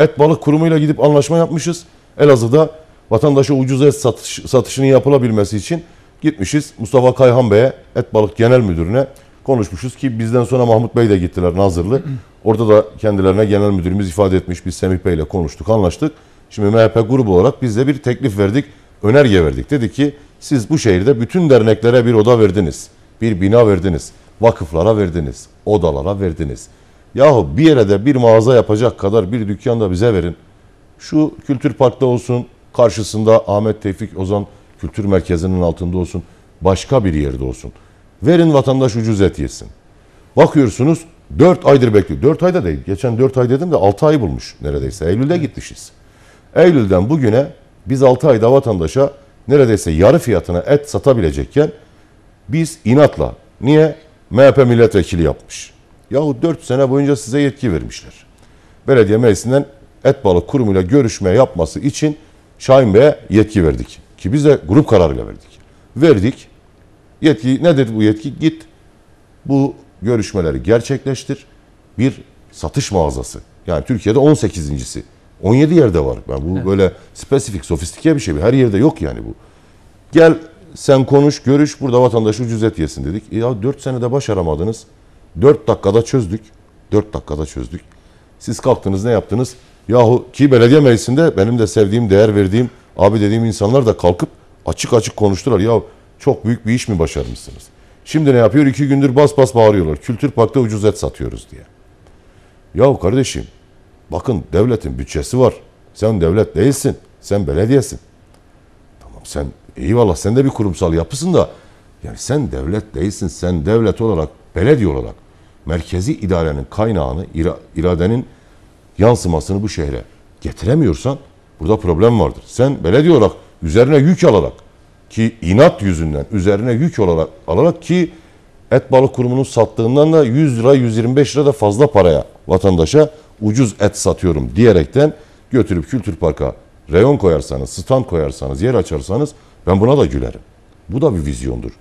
Et Balık Kurumu'yla gidip anlaşma yapmışız. Elazığ'da vatandaşa ucuz et satış, satışının yapılabilmesi için gitmişiz. Mustafa Kayhan Bey'e, Et Balık Genel Müdürü'ne konuşmuşuz ki bizden sonra Mahmut Bey de gittiler Nazırlı. Orada da kendilerine genel müdürümüz ifade etmiş. Biz Semih ile konuştuk, anlaştık. Şimdi MHP grubu olarak biz de bir teklif verdik, önerge verdik. Dedi ki siz bu şehirde bütün derneklere bir oda verdiniz, bir bina verdiniz, vakıflara verdiniz, odalara verdiniz. Yahu bir yere de bir mağaza yapacak kadar bir dükkan da bize verin. Şu kültür parkta olsun, karşısında Ahmet Tevfik Ozan Kültür Merkezi'nin altında olsun, başka bir yerde olsun. Verin vatandaş ucuz et yesin. Bakıyorsunuz 4 aydır bekliyor. 4 ayda değil. Geçen 4 ay dedim de 6 ay bulmuş neredeyse. Eylül'de gitmişiz. Eylül'den bugüne biz 6 ayda vatandaşa neredeyse yarı fiyatına et satabilecekken biz inatla niye MHP milletvekili yapmış. Yahut 4 sene boyunca size yetki vermişler. Belediye meclisinden Etbalık kurumuyla görüşme yapması için Şahin Bey'e yetki verdik. Ki biz de grup kararıyla verdik. Verdik. Yetki nedir bu yetki? Git bu görüşmeleri gerçekleştir. Bir satış mağazası. Yani Türkiye'de 18.si. 17 yerde var. Yani bu evet. böyle spesifik, sofistike bir şey. Her yerde yok yani bu. Gel sen konuş, görüş, burada vatandaş ucuz et yesin dedik. E ya 4 senede başaramadınız. 4 dakikada çözdük. 4 dakikada çözdük. Siz kalktınız ne yaptınız? Yahu ki belediye meclisinde benim de sevdiğim, değer verdiğim, abi dediğim insanlar da kalkıp açık açık konuştular. Ya çok büyük bir iş mi başarmışsınız? Şimdi ne yapıyor? İki gündür bas bas bağırıyorlar. Kültür Park'ta ucuz et satıyoruz diye. Yahu kardeşim bakın devletin bütçesi var. Sen devlet değilsin. Sen belediyesin. Tamam sen eyvallah sen de bir kurumsal yapısın da yani sen devlet değilsin. Sen devlet olarak belediye olarak merkezi idarenin kaynağını, iradenin yansımasını bu şehre getiremiyorsan burada problem vardır. Sen belediye olarak üzerine yük alarak ki inat yüzünden üzerine yük olarak alarak ki et balık kurumunun sattığından da 100 lira 125 lira da fazla paraya vatandaşa ucuz et satıyorum diyerekten götürüp kültür parka reyon koyarsanız, stand koyarsanız, yer açarsanız ben buna da gülerim. Bu da bir vizyondur.